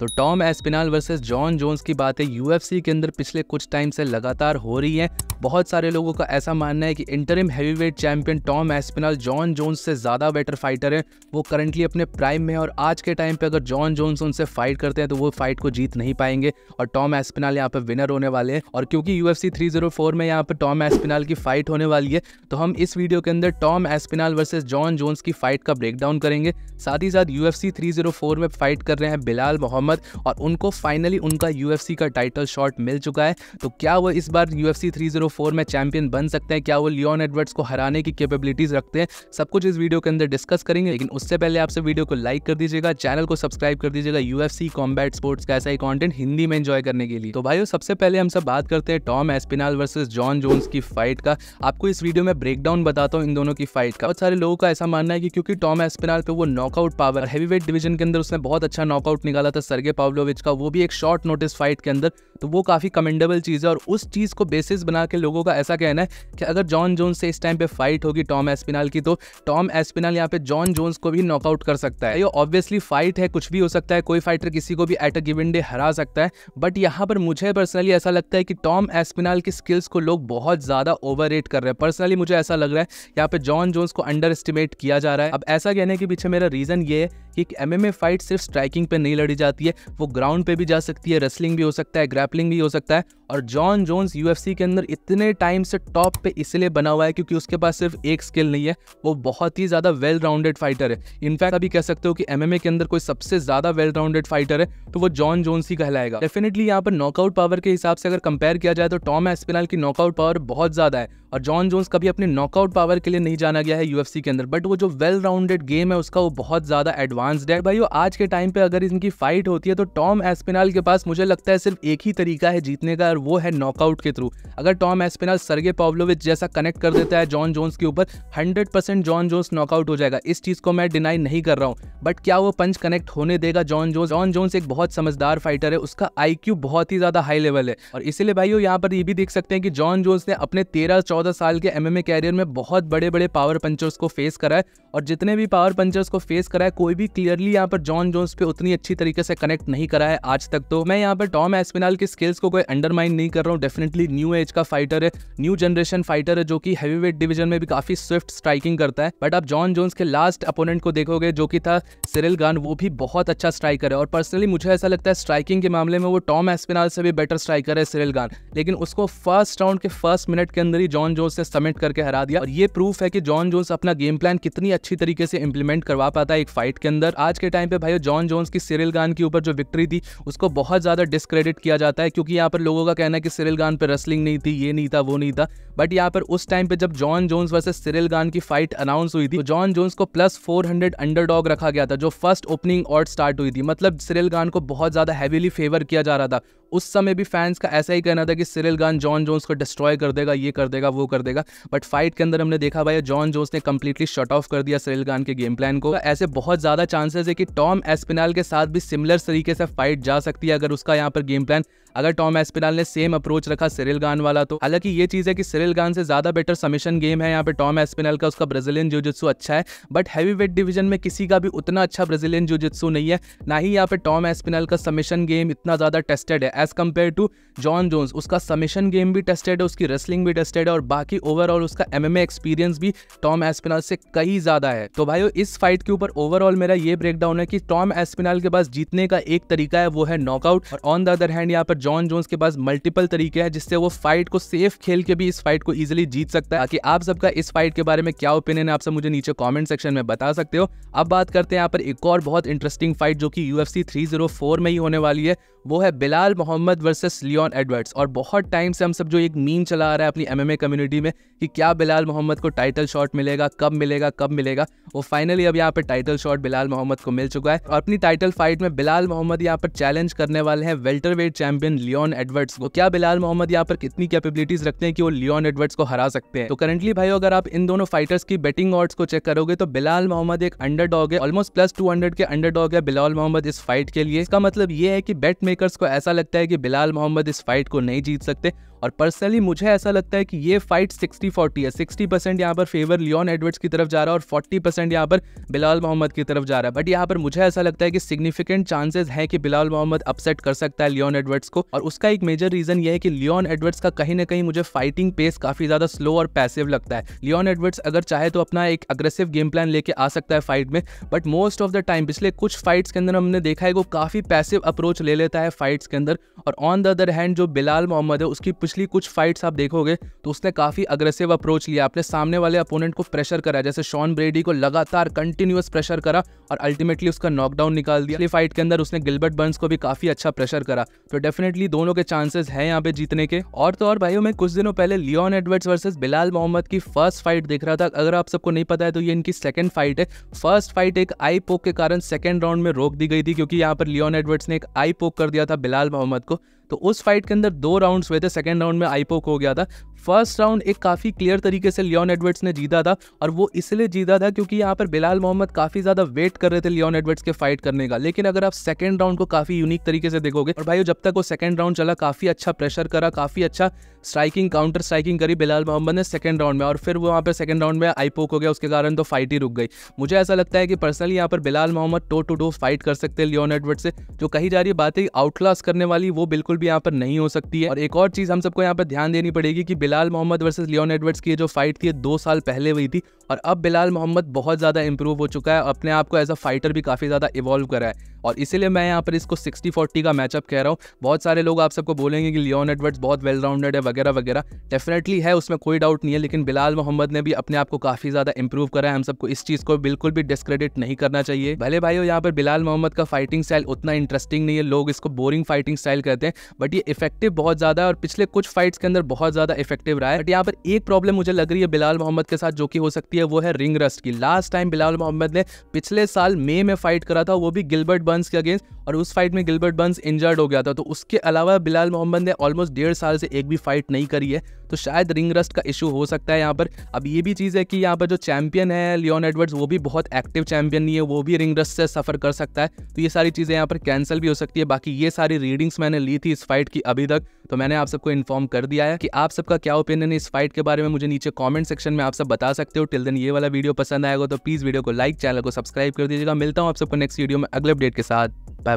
तो Tom Aspinall versus Jon Jones की बातें यूएफसी के अंदर पिछले कुछ टाइम से लगातार हो रही हैं बहुत सारे लोगों का ऐसा मानना है कि interim heavyweight champion Tom Aspinall Jon Jones से ज़्यादा बेटर फाइटर है वो करंटली अपने प्राइम में और आज के टाइम पे अगर जॉन जोन्स उनसे फाइट करते हैं तो वो फाइट को जीत नहीं पाएंगे और टॉम एस्पिनाल यहाँ पर विनर होने वाले हैं और क्योंकि यू एफ oh में यहाँ पर टॉम एस्पिनाल की फाइट होने वाली है तो हम इस वीडियो के अंदर Tom Aspinall versus Jon Jones की फाइट का ब्रेकडाउन करेंगे साथ ही साथ यू एफ oh में फाइट कर रहे हैं बिलाल मोहम्मद मोहम्मद और उनको फाइनली उनका यू का टाइटल शॉट मिल चुका है तो क्या वो इस बार यू एफ oh में चैंपियन बन सकते हैं क्या वो लियोन एडवर्ड्स को हराने की कैपेबिलिटीज़ रखते हैं सब कुछ इस वीडियो के अंदर डिस्कस करेंगे लेकिन उससे पहले आपसे वीडियो को लाइक कर दीजिएगा चैनल को सब्सक्राइब कर दीजिएगा यू एफ कॉम्बैट स्पोर्ट्स का ऐसा ही कॉन्टेंट हिंदी में एंजॉय करने के लिए तो भाई सबसे पहले हम सब बात करते हैं Tom Aspinall versus Jon Jones की फाइट का आपको इस वीडियो में ब्रेक बताता हूँ इन दोनों की फाइट का बहुत सारे लोगों का ऐसा मानना है कि क्योंकि टॉम एस्पिनाल पे वो नॉकआउट पावर हैवीवेट डिवीजन के अंदर उसने बहुत अच्छा नॉकआउट निकाला था सरगे पावलोविच का वो भी एक शॉर्ट नोटिस फाइट के अंदर तो वो काफ़ी कमेंडेबल चीज़ है और उस चीज़ को बेसिस बना के लोगों का ऐसा कहना है कि अगर जॉन जोन्स से इस टाइम पे फाइट होगी टॉम एस्पिनाल की तो टॉम एस्पिनाल यहाँ पे जॉन जोन्स को भी नॉकआउट कर सकता है ये ऑब्वियसली फाइट है कुछ भी हो सकता है कोई फाइटर किसी को भी एट अ गिविन डे हरा सकता है बट यहाँ पर मुझे पर्सनली ऐसा लगता है कि टॉम एस्पिनाल की स्किल्स को लोग बहुत ज़्यादा ओवर कर रहे हैं पर्सनली मुझे ऐसा लग रहा है यहाँ पर जॉन जोन्स को अंडर एस्टिमेट किया जा रहा है अब ऐसा कहने के पीछे मेरा रीज़न ये है कि एम फाइट सिर्फ स्ट्राइकिंग पर नहीं लड़ी जाती सकती है वो ग्राउंड पे भी जा सकती है रेसलिंग भी हो सकता है ग्रैपलिंग भी हो सकता है और जॉन जोन्स यूएफसी के अंदर इतने टाइम से टॉप पे इसलिए बना हुआ है क्योंकि उसके पास सिर्फ एक स्किल नहीं है वो बहुत ही ज़्यादा वेल राउंडेड फाइटर है इनफैक्ट अभी कह सकते हो कि एमएमए के अंदर कोई सबसे ज़्यादा वेल राउंडेड फाइटर है तो वो जॉन जोन्स ही कहलाएगा डेफिनेटली यहाँ पर नॉकआउट पावर के हिसाब से अगर कंपेयर किया जाए तो टॉम एस्पिनल की नॉकआउट पावर बहुत ज़्यादा है और जॉन जोन्स कभी अपने नॉकआउट पावर के लिए नहीं जाना गया है यूएफसी के अंदर बट वो जो वेल राउंडेड गेम है उसका वो बहुत ज़्यादा एडवांस्ड है भाई आज के टाइम पे अगर इनकी फाइट होती है तो टॉम एस्पिनल के पास मुझे लगता है सिर्फ एक ही तरीका है जीतने का और वो है नॉकआउट के थ्रू अगर टॉम एस्पिनल सरगे पॉवलोविच जैसा कनेक्ट कर देता है जॉन जोन्स के ऊपर 100% परसेंट जॉन जोन्स नॉकआउट हो जाएगा इस चीज़ को मैं डिनाई नहीं कर रहा हूँ बट क्या वो पंच कनेक्ट होने देगा जॉन जोन्स जॉन जोन्स एक बहुत समझदार फाइटर है उसका आई बहुत ही ज़्यादा हाई लेवल है और इसीलिए भाई यहाँ पर ये भी देख सकते हैं कि जॉन जोन्स ने अपने तेरह चौदह साल के एम कैरियर में बहुत बड़े बड़े पावर पंचर्स को फेस करा है और जितने भी पावर पंचर्स को फेस करा है कोई भी क्लियरली यहाँ पर जॉन जोन्स पे उतनी अच्छी तरीके से कनेक्ट नहीं करा है आज तक तो मैं यहाँ पर टॉम एस्पिनाल की स्किल्स को कोई अंडरमाइन माइंड नहीं कर रहा हूँ डेफिनेटली न्यू एज का फाइटर है न्यू जनरेशन फाइटर है जो कि हैवी वेट डिवीजन में भी काफी स्विफ्ट स्ट्राइकिंग करता है बट आप जॉन जोन्स के लास्ट अपोनेंट को देखोगे जो कि था सिरिल गान वो भी बहुत अच्छा स्ट्राइकर है और पर्सनली मुझे ऐसा लगता है स्ट्राइकिंग के मामले में वो टॉम एस्पिनाल से भी बेटर स्ट्राइकर है सिरिल गान लेकिन उसको फर्स्ट राउंड के फर्स्ट मिनट के अंदर ही जॉन जोन्स ने सबमिट करके हरा दिया और ये प्रूफ है कि जॉन जोन्स अपना गेम प्लान कितनी अच्छी तरीके से इंप्लीमेंट करवा पाता है एक फाइट के अंदर आज के टाइम पे भाई जॉन जोन्स की सिरिल गान के ऊपर जो विक्ट्री थी उसको बहुत ज्यादा डिस्क्रेडिट किया जाता है क्योंकि यहाँ पर लोगों का का कहना है कि सिरिल गान पर रेसलिंग नहीं थी ये नहीं था वो नहीं था बट यहाँ पर उस टाइम पे जब Jon Jones versus Ciryl Gane की फाइट अनाउंस हुई थी तो जॉन जोन्स को प्लस फोर हंड्रेड रखा गया था जो फर्स्ट ओपनिंग और स्टार्ट हुई थी मतलब सिरिल गान को बहुत ज़्यादा हैवीली फेवर किया जा रहा था उस समय भी फैंस का ऐसा ही कहना था कि सिरिल गान जॉन जोन्स को डिस्ट्रॉय कर देगा ये कर देगा वो कर देगा बट फाइट के अंदर हमने देखा भाई जॉन जोन्स ने कंप्लीटली शट ऑफ कर दिया सिरिल गान के गेम प्लान को तो ऐसे बहुत ज़्यादा चांसेस है कि टॉम एस्पिनाल के साथ भी सिमिलर तरीके से फाइट जा सकती है अगर उसका यहाँ पर गेम प्लान अगर टॉम एस्पिनाल ने सेम अप्रोच रखा सिरिल गान वाला तो हालांकि ये चीज़ है कि सिरिल गान से ज़्यादा बेटर समिशन गेम है यहाँ पे टॉम एस्पिनल का उसका ब्राजीलियन जुजुत्सू अच्छा है बट हैवी वेट डिवीजन में किसी का भी उतना अच्छा ब्राजीलियन जुजुत्सू नहीं है ना ही यहाँ पे टॉम एस्पिनल का समिशन गेम इतना ज़्यादा टेस्टेड है as compare to Jon Jones उसका समिशन गेम भी टेस्टेड है उसकी रेसलिंग भी टेस्टेड है और बाकी ओवरऑल उसका एमएमए एक्सपीरियंस भी टॉम एस्पिनाल से कहीं ज़्यादा है तो भाई इस फाइट के ऊपर ओवरऑल मेरा ये ब्रेकडाउन है कि टॉम एस्पिनाल के पास जीतने का एक तरीका है वो है नॉकआउट और ऑन द अदर हैंड यहाँ पर जॉन जोन्स के पास मल्टीपल तरीके हैं जिससे वो फाइट को सेफ खेल के भी इस फाइट को इजिली जीत सकता है कि आप सबका इस फाइट के बारे में क्या ओपिनियन है आप सब मुझे नीचे कॉमेंट सेक्शन में बता सकते हो अब बात करते हैं यहाँ पर एक और बहुत इंटरेस्टिंग फाइट जो कि यू एफ में ही होने वाली है वो है Belal Muhammad Muhammad versus Leon Edwards और बहुत टाइम से हम सब जो एक मीम चला आ रहा है अपनी एमएमए कम्युनिटी में कि क्या बिलाल मोहम्मद को टाइटल शॉट मिलेगा कब मिलेगा कब मिलेगा वो फाइनली अब यहाँ पर टाइटल शॉट बिलाल मोहम्मद को मिल चुका है और अपनी टाइटल फाइट में बिलाल मोहम्मद यहाँ पर चैलेंज करने वाले हैं वेल्टर चैंपियन लियोन एडवर्ड्स को क्या बिलाल मोहम्मद यहाँ पर कितनी कैपेबिलिटीज रखते हैं कि वो लियोन एडवर्ड्स को हरा सकते हैं तो करंटली भाई अगर आप इन दोनों फाइटर्स की बेटिंग ऑर्ड्स को चेक करोगे तो बिलाल मोहम्मद एक अंडर डॉग है ऑलमोस्ट प्लस टू के अंडर डॉग है बिलाल मोहम्मद इस फाइट के लिए इसका मतलब ये है कि बेट मेकर्स को ऐसा लगता लगता है कि बिलाल मोहम्मद इस फाइट को नहीं जीत सकते और पर्सनली मुझे ऐसा लगता है कि ये फाइट 60 40 है 60 परसेंट यहाँ पर फेवर लियोन एडवर्ड्स की तरफ जा रहा है और 40 परसेंट यहाँ पर बिलाल मोहम्मद की तरफ जा रहा है बट यहाँ पर मुझे ऐसा लगता है कि सिग्निफिकेंट चांसेस है कि बिलाल मोहम्मद अपसेट कर सकता है लियोन एडवर्ड्स को और उसका एक मेजर रीजन ये है कि लियोन एडवर्ड्स का कहीं ना कहीं मुझे फाइटिंग पेस काफी ज्यादा स्लो और पैसिव लगता है लियोन एडवर्ड्स अगर चाहे तो अपना एक अग्रेसिव गेम प्लान लेके आ सकता है फाइट में but most of the time पिछले कुछ फाइट्स के अंदर हमने देखा है वो काफी पैसिव अप्रोच ले लेता है फाइट्स के अंदर और ऑन द अदर हैंड जो बिलाल मोहम्मद है उसकी पिछली कुछ फाइट्स आप देखोगे तो उसने काफ़ी अग्रेसिव अप्रोच लिया अपने सामने वाले अपोनेंट को प्रेशर करा जैसे शॉन ब्रेडी को लगातार कंटिन्यूस प्रेशर करा और अल्टीमेटली उसका नॉकडाउन निकाल दिया अगली फाइट के अंदर उसने गिलबर्ट बर्न्स को भी काफ़ी अच्छा प्रेशर करा तो डेफिनेटली दोनों के चांसेस है यहाँ पे जीतने के और तो और भाइयों मैं कुछ दिनों पहले Leon Edwards versus Belal Muhammad की फर्स्ट फाइट देख रहा था अगर आप सबको नहीं पता है तो ये इनकी सेकंड फाइट है फर्स्ट फाइट एक आई पोक के कारण सेकंड राउंड में रोक दी गई थी क्योंकि यहाँ पर लियोन एडवर्ड्स ने एक आई पोक कर दिया था बिलाल मोहम्मद को तो उस फाइट के अंदर दो राउंड्स हुए थे सेकंड राउंड में आईपोक हो गया था फर्स्ट राउंड एक काफ़ी क्लियर तरीके से लियोन एडवर्ड्स ने जीता था और वो इसलिए जीता था क्योंकि यहाँ पर बिलाल मोहम्मद काफ़ी ज़्यादा वेट कर रहे थे लियोन एडवर्ड्स के फाइट करने का लेकिन अगर आप सेकेंड राउंड को काफ़ी यूनिक तरीके से देखोगे और भाई जब तक वो सेकंड राउंड चला काफ़ी अच्छा प्रेशर करा काफ़ी अच्छा स्ट्राइकिंग काउंटर स्ट्राइकिंग करी बिलाल मोहम्मद ने सेकंड राउंड में और फिर वो यहाँ पर सेकंड राउंड में आईपोक हो गया उसके कारण तो फाइट ही रुक गई मुझे ऐसा लगता है कि पर्सनली यहाँ पर Belal Muhammad toe to toe fight कर सकते हैं लियोन एडवर्ड से जो कही जा रही बात है आउटलास्ट करने वाली वो बिल्कुल भी यहाँ पर नहीं हो सकती है और एक और चीज़ हम सबको यहाँ पर ध्यान देनी पड़ेगी कि Belal Belal Muhammad versus Leon Edwards की जो फाइट थी दो साल पहले हुई थी और अब बिलाल मोहम्मद बहुत ज़्यादा इंप्रूव हो चुका है अपने आप को एज अ फाइटर भी काफ़ी ज़्यादा इवॉल्व करा है और इसीलिए मैं यहाँ पर इसको सिक्सटी फोर्टी का मैचअप कह रहा हूँ बहुत सारे लोग आप सबको बोलेंगे कि लियोन एडवर्ड्स बहुत वेल राउंडेड है वगैरह वगैरह डेफिनेटली है उसमें कोई डाउट नहीं है लेकिन बिलाल मोहम्मद ने भी अपने आप को काफ़ी ज़्यादा इंप्रूव करा है हम सबको इस चीज़ को बिल्कुल भी डिस्क्रेडिट नहीं करना चाहिए भले भाई यहाँ पर बिलाल मोहम्मद का फाइटिंग स्टाइल उतना इंटरेस्टिंग नहीं है लोग इसको बोरिंग फाइटिंग स्टाइल कहते हैं बट ये इफेक्टिव बहुत ज़्यादा है और पिछले कुछ फाइट्स के अंदर बहुत ज़्यादा इफेक्टिव रहा है बट यहाँ पर एक प्रॉब्लम मुझे लग रही है बिलाल मोहम्मद के साथ जो कि हो सकती है वो है रिंग रस्ट की लास्ट टाइम बिलाल मोहम्मद ने पिछले साल मे में फाइट करा था वो भी गिलबर्ट बर्न्स के अगेंस्ट और उस फाइट में गिलबर्ट बर्न्स इंजर्ड हो गया था तो उसके अलावा बिलाल मोहम्मद ने ऑलमोस्ट डेढ़ साल से एक भी फाइट नहीं करी है तो शायद रिंग रस्ट का इशू हो सकता है यहाँ पर अब ये भी चीज़ है कि यहाँ पर जो चैंपियन है लियोन एडवर्ड्स वो भी बहुत एक्टिव चैंपियन नहीं है वो भी रिंग रस्ट से सफ़र कर सकता है तो ये सारी चीज़ें यहाँ पर कैंसिल भी हो सकती है बाकी ये सारी रीडिंग्स मैंने ली थी इस फाइट की अभी तक तो मैंने आप सबको इन्फॉर्म कर दिया है कि आप सबका क्या ओपिनियन है इस फाइट के बारे में मुझे नीचे कॉमेंट सेक्शन में आप सब बता सकते हो टिल दिन ये वाला वीडियो पसंद आएगा तो प्लीज़ वीडियो को लाइक चैनल को सब्सक्राइब कर दीजिएगा मिलता हूँ आप सबको नेक्स्ट वीडियो में अगले अपडेट के के साथ बाय